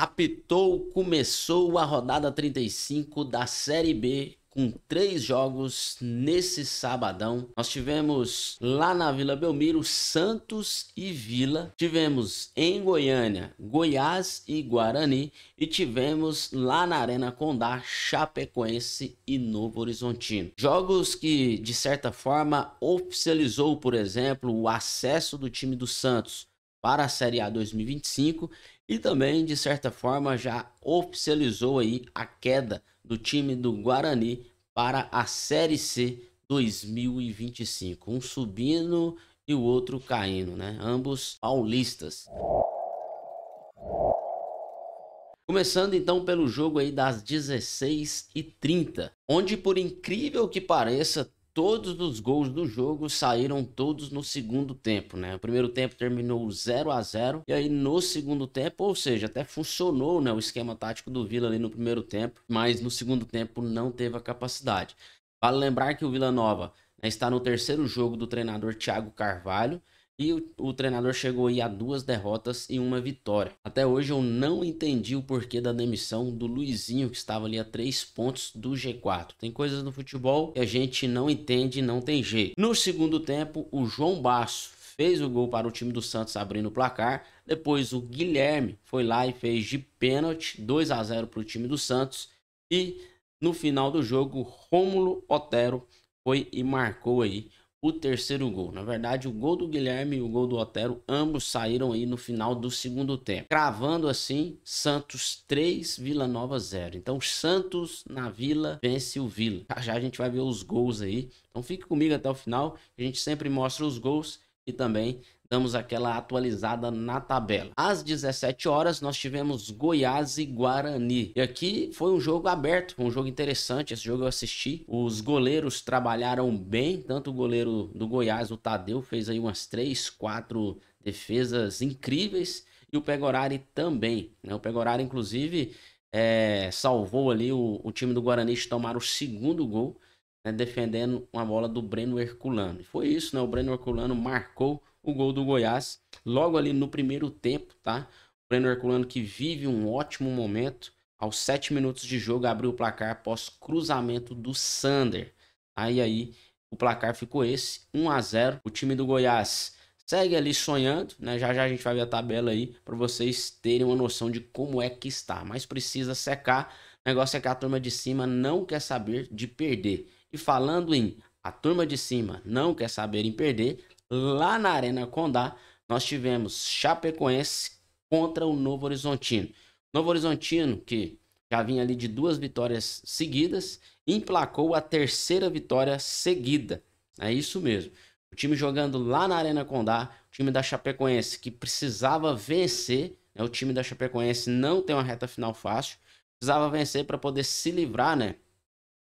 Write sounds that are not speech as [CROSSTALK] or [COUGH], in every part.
Apitou, começou a rodada 35 da Série B com três jogos nesse sabadão. Nós tivemos lá na Vila Belmiro, Santos e Vila. Tivemos em Goiânia, Goiás e Guarani. E tivemos lá na Arena Condá, Chapecoense e Novo Horizontino. Jogos que, de certa forma, oficializou, por exemplo, o acesso do time do Santos para a Série A 2025 e também, de certa forma, já oficializou aí a queda do time do Guarani para a Série C 2025. Um subindo e o outro caindo, né? Ambos paulistas. Começando então pelo jogo aí das 16h30, onde por incrível que pareça, todos os gols do jogo saíram todos no segundo tempo, né? O primeiro tempo terminou 0 a 0 e aí no segundo tempo, ou seja, até funcionou, né, o esquema tático do Vila ali no primeiro tempo, mas no segundo tempo não teve a capacidade. Vale lembrar que o Vila Nova né, está no terceiro jogo do treinador Thiago Carvalho e o, o, treinador chegou aí a duas derrotas e uma vitória. Até hoje eu não entendi o porquê da demissão do Luizinho, que estava ali a três pontos do G4. Tem coisas no futebol que a gente não entende, e não tem jeito. No segundo tempo, o João Basso fez o gol para o time do Santos abrindo o placar. Depois o Guilherme foi lá e fez de pênalti 2 a 0 para o time do Santos. E no final do jogo, Rômulo Otero foi e marcou aí o terceiro gol. Na verdade, o gol do Guilherme e o gol do Otero, ambos saíram aí no final do segundo tempo. Cravando assim, Santos 3, Vila Nova 0. Então, Santos na Vila vence o Vila. Já, já a gente vai ver os gols aí. Então, fique comigo até o final. A gente sempre mostra os gols e também damos aquela atualizada na tabela. Às 17 horas nós tivemos Goiás e Guarani. E aqui foi um jogo aberto, um jogo interessante, esse jogo eu assisti. Os goleiros trabalharam bem, tanto o goleiro do Goiás, o Tadeu, fez aí umas 3, 4 defesas incríveis e o Pegorari também. Né? O Pegorari, inclusive, é, salvou ali o, o, time do Guarani de tomar o segundo gol, né? defendendo uma bola do Breno Herculano. E foi isso, né? O Breno Herculano marcou o gol do Goiás, logo ali no primeiro tempo, tá? O Breno Herculano que vive um ótimo momento, aos sete minutos de jogo abriu o placar após cruzamento do Sander. Aí aí o placar ficou esse, 1 a 0. O time do Goiás segue ali sonhando, né? Já já a gente vai ver a tabela aí para vocês terem uma noção de como é que está, mas precisa secar. O negócio é que a turma de cima não quer saber de perder. E falando em a turma de cima não quer saber em perder, lá na Arena Condá, nós tivemos Chapecoense contra o Novo Horizontino. Novo Horizontino, que já vinha ali de duas vitórias seguidas, emplacou a terceira vitória seguida. É isso mesmo. O time jogando lá na Arena Condá, o time da Chapecoense que precisava vencer, né? o time da Chapecoense não tem uma reta final fácil, precisava vencer para poder se livrar né?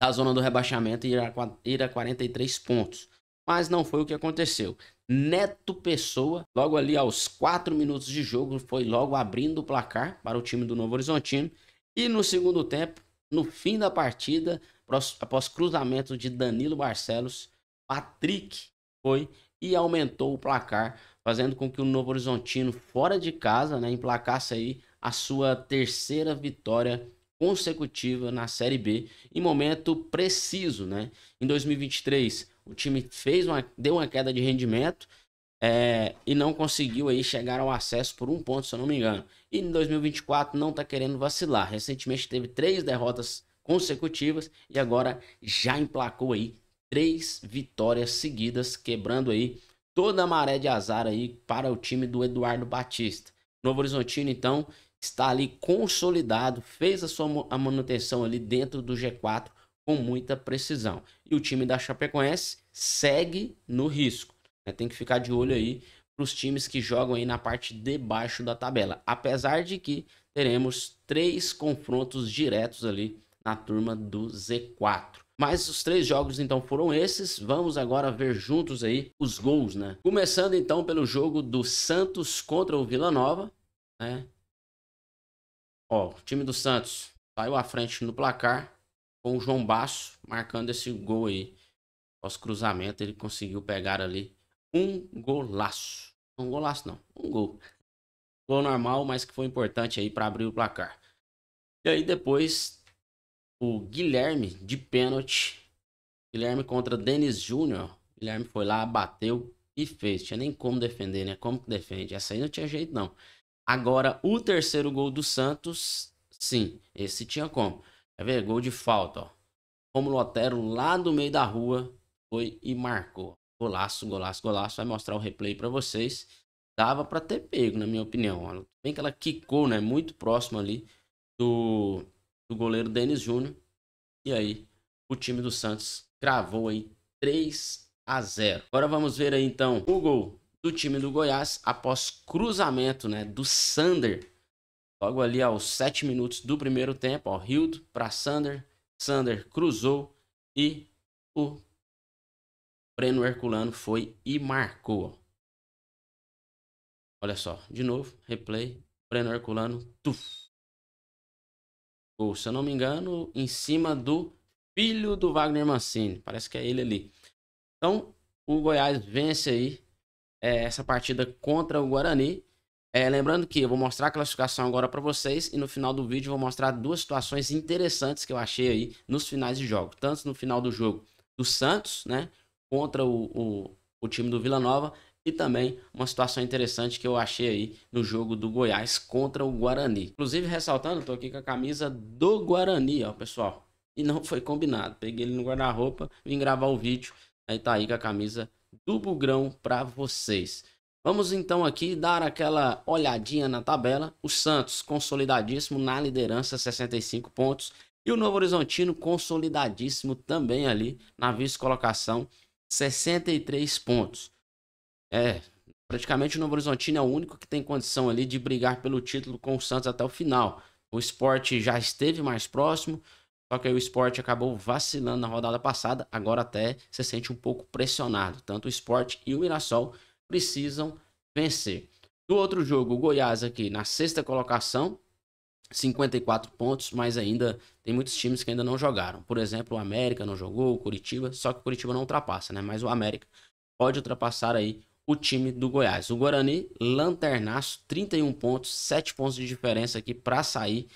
da zona do rebaixamento e ir a, ir a 43 pontos mas não foi o que aconteceu. Neto Pessoa, logo ali aos 4 minutos de jogo, foi logo abrindo o placar para o time do Novo Horizontino. E no segundo tempo, no fim da partida, após cruzamento de Danilo Barcelos, Patrick foi e aumentou o placar, fazendo com que o Novo Horizontino, fora de casa, né, emplacasse aí a sua terceira vitória consecutiva na Série B, em momento preciso. Né? Em 2023, o time fez uma, deu uma queda de rendimento é, e não conseguiu aí chegar ao acesso por um ponto, se eu não me engano. E em 2024 não está querendo vacilar. Recentemente teve três derrotas consecutivas e agora já emplacou aí três vitórias seguidas, quebrando aí toda a maré de azar aí para o time do Eduardo Batista. Novo Horizontino, então, está ali consolidado, fez a sua a manutenção ali dentro do G4 com muita precisão. E o time da Chapecoense segue no risco. Né? Tem que ficar de olho aí para os times que jogam aí na parte de baixo da tabela. Apesar de que teremos três confrontos diretos ali na turma do Z4. Mas os três jogos então foram esses. Vamos agora ver juntos aí os gols, né? Começando então pelo jogo do Santos contra o Vila Nova, né? Ó, o time do Santos saiu à frente no placar com o João Basso marcando esse gol aí aos cruzamentos, ele conseguiu pegar ali um golaço. Um golaço não, um gol. Gol normal, mas que foi importante aí para abrir o placar. E aí depois o Guilherme de pênalti. Guilherme contra Denis Júnior. Guilherme foi lá, bateu e fez. Tinha nem como defender, né? Como que defende? Essa aí não tinha jeito não. Agora o terceiro gol do Santos, sim, esse tinha como. Quer ver? Gol de falta, ó. Romulo Otero lá do meio da rua foi e marcou. Golaço, golaço, golaço. Vai mostrar o replay para vocês. Dava para ter pego, na minha opinião. Bem que ela quicou, né? Muito próximo ali do, do goleiro Denis Júnior. E aí, o time do Santos cravou aí 3 a 0. Agora vamos ver aí então o gol do time do Goiás após cruzamento, né, do Sander. Logo ali aos 7 minutos do primeiro tempo, ó, Hildo para Sander, Sander cruzou e o Breno Herculano foi e marcou. Olha só, de novo, replay. Breno Herculano, tuf. Gol, se eu não me engano, em cima do filho do Wagner Mancini. Parece que é ele ali. Então, o Goiás vence aí é, essa partida contra o Guarani. É, lembrando que eu vou mostrar a classificação agora para vocês e no final do vídeo vou mostrar duas situações interessantes que eu achei aí nos finais de jogo. Tanto no final do jogo do Santos, né? contra o, o, o time do Vila Nova. E também uma situação interessante que eu achei aí no jogo do Goiás contra o Guarani. Inclusive, ressaltando, estou aqui com a camisa do Guarani, ó, pessoal. E não foi combinado. Peguei ele no guarda-roupa, vim gravar o vídeo. Aí tá aí com a camisa do Bugrão para vocês. Vamos então aqui dar aquela olhadinha na tabela. O Santos consolidadíssimo na liderança, 65 pontos. E o Novo Horizontino consolidadíssimo também ali na vice-colocação, 63 pontos. É, praticamente o Novo Horizontino é o único que tem condição ali de brigar pelo título com o Santos até o final. O esporte já esteve mais próximo, só que aí o esporte acabou vacilando na rodada passada, agora até se sente um pouco pressionado. Tanto o esporte e o Mirassol precisam vencer. Do outro jogo, o Goiás aqui na sexta colocação, 54 pontos, mas ainda tem muitos times que ainda não jogaram. Por exemplo, o América não jogou, o Curitiba, só que o Curitiba não ultrapassa, né? Mas o América pode ultrapassar aí o time do Goiás. O Guarani, lanternaço, 31 pontos, 7 pontos de diferença aqui para sair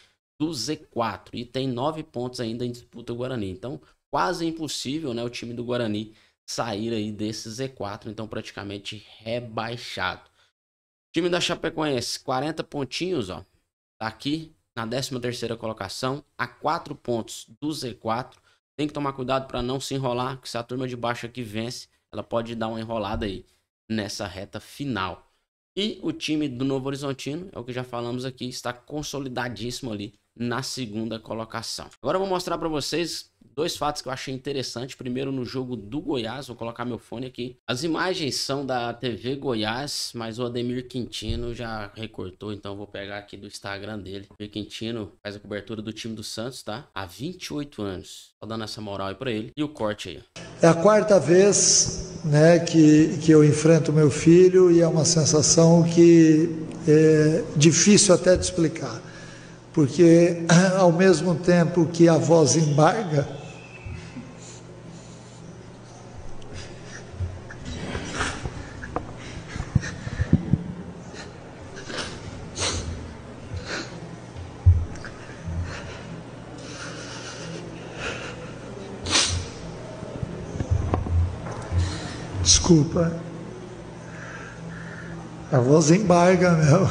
do Z4 e tem 9 pontos ainda em disputa o Guarani. Então, quase impossível, né, o time do Guarani sair aí desse Z4, então praticamente rebaixado. Time da Chapecoense, 40 pontinhos, ó. Tá aqui, na 13ª colocação, a 4 pontos do Z4. Tem que tomar cuidado para não se enrolar, que se a turma de baixo aqui vence, ela pode dar uma enrolada aí nessa reta final. E o time do Novo Horizontino, é o que já falamos aqui, está consolidadíssimo ali na segunda colocação. Agora eu vou mostrar para vocês dois fatos que eu achei interessante. Primeiro, no jogo do Goiás, vou colocar meu fone aqui. As imagens são da TV Goiás, mas o Ademir Quintino já recortou, então vou pegar aqui do Instagram dele. O Ademir Quintino faz a cobertura do time do Santos, tá? Há 28 anos. Só dando essa moral aí pra ele. E o corte aí. É a quarta vez né, que, que eu enfrento meu filho e é uma sensação que é difícil até de explicar porque [CLEARS THROAT] ao mesmo tempo que a voz embarga, Desculpa. A voz embarga, meu.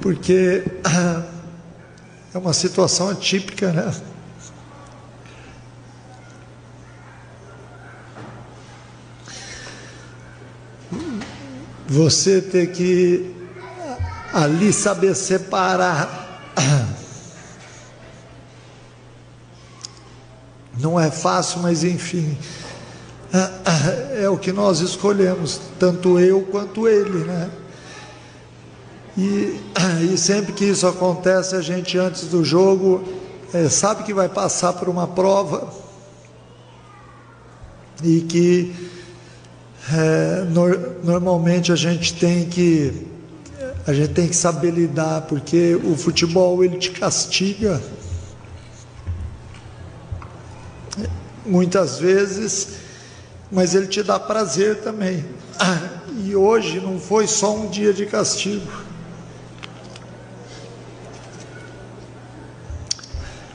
Porque é uma situação atípica, né? Você ter que ali saber separar. Não é fácil, mas enfim é o que nós escolhemos, tanto eu quanto ele, né? E, e sempre que isso acontece, a gente antes do jogo é, sabe que vai passar por uma prova e que é, no, normalmente a gente tem que a gente tem que saber lidar porque o futebol ele te castiga muitas vezes mas ele te dá prazer também. Ah. E hoje não foi só um dia de castigo.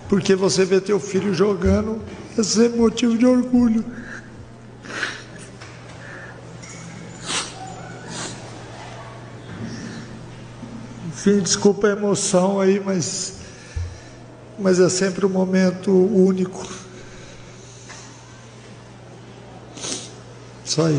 Porque você vê teu filho jogando, esse é motivo de orgulho. Enfim, desculpa a emoção aí, mas, mas é sempre um momento único. Isso aí.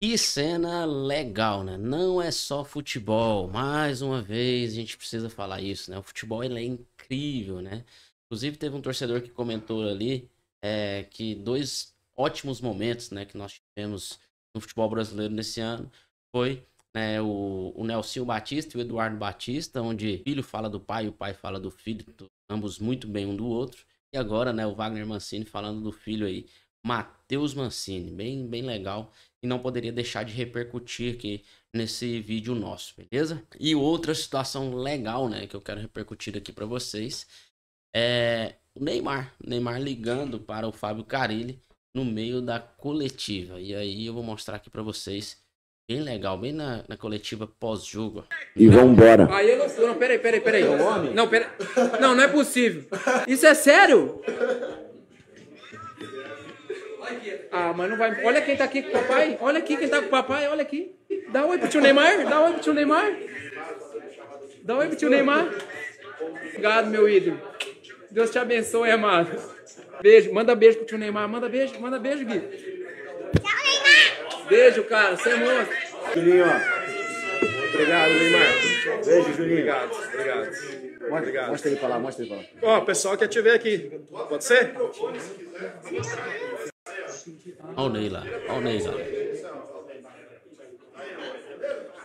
Que cena legal, né? Não é só futebol. Mais uma vez a gente precisa falar isso, né? O futebol ele é incrível, né? Inclusive teve um torcedor que comentou ali é, que dois ótimos momentos, né, que nós tivemos no futebol brasileiro nesse ano foi né, o, o Nelson Batista e o Eduardo Batista, onde o filho fala do pai, e o pai fala do filho, ambos muito bem um do outro. E agora, né, o Wagner Mancini falando do filho aí, Matheus Mancini, bem, bem legal e não poderia deixar de repercutir aqui nesse vídeo nosso, beleza? E outra situação legal, né, que eu quero repercutir aqui para vocês é o Neymar, Neymar ligando para o Fábio Carilli no meio da coletiva. E aí eu vou mostrar aqui para vocês bem legal, bem na, na coletiva pós-jogo. E vambora. Aí é não, peraí, peraí, peraí. É não, peraí. Não, não é possível. Isso é sério? Ah, mas não vai. Olha quem tá aqui com o papai. Olha aqui quem tá com o papai. Olha aqui. Dá oi pro tio Neymar. Dá oi pro tio Neymar. Dá oi pro tio Neymar. Obrigado, meu ídolo. Deus te abençoe, amado. Beijo. Manda beijo pro tio Neymar. Manda beijo. Manda beijo, Gui. Tchau, Neymar. Beijo, cara. Você é monstro. Juninho, ó. Obrigado, Neymar. Beijo, Juninho. Obrigado. Obrigado. Mostra, Obrigado. mostra ele pra lá. Mostra ele pra lá. Ó, pessoal quer te ver aqui. Pode ser? Pode ser. Olha o Ney lá. Olha o Ney lá.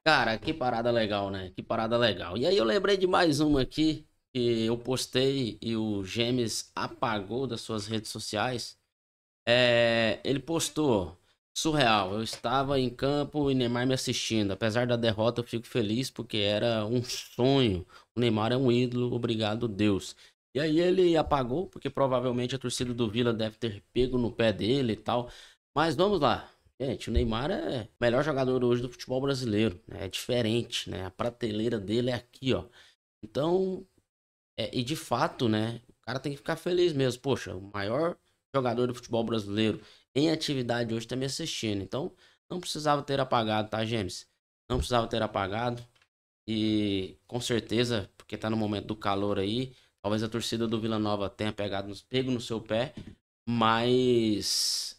Cara, que parada legal, né? Que parada legal. E aí eu lembrei de mais uma aqui que eu postei e o Gêmeos apagou das suas redes sociais. É, ele postou surreal. Eu estava em campo e Neymar me assistindo. Apesar da derrota, eu fico feliz porque era um sonho. O Neymar é um ídolo, obrigado Deus. E aí ele apagou porque provavelmente a torcida do Vila deve ter pego no pé dele e tal. Mas vamos lá. Gente, o Neymar é o melhor jogador hoje do futebol brasileiro. Né? É diferente, né? A prateleira dele é aqui, ó. Então, é, e de fato, né? O cara tem que ficar feliz mesmo. Poxa, o maior jogador do futebol brasileiro em atividade hoje tá me assistindo. Então, não precisava ter apagado, tá, James? Não precisava ter apagado. E com certeza, porque tá no momento do calor aí, talvez a torcida do Vila Nova tenha pegado nos pego no seu pé, mas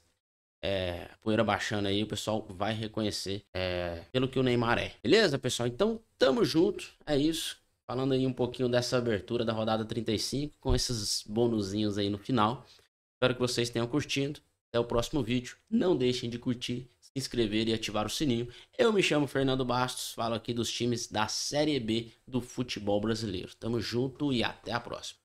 é, poeira baixando aí, o pessoal vai reconhecer é, pelo que o Neymar é. Beleza, pessoal? Então, tamo junto. É isso. Falando aí um pouquinho dessa abertura da rodada 35, com esses bonuzinhos aí no final. Espero que vocês tenham curtido. Até o próximo vídeo. Não deixem de curtir, se inscrever e ativar o sininho. Eu me chamo Fernando Bastos, falo aqui dos times da Série B do futebol brasileiro. Tamo junto e até a próxima.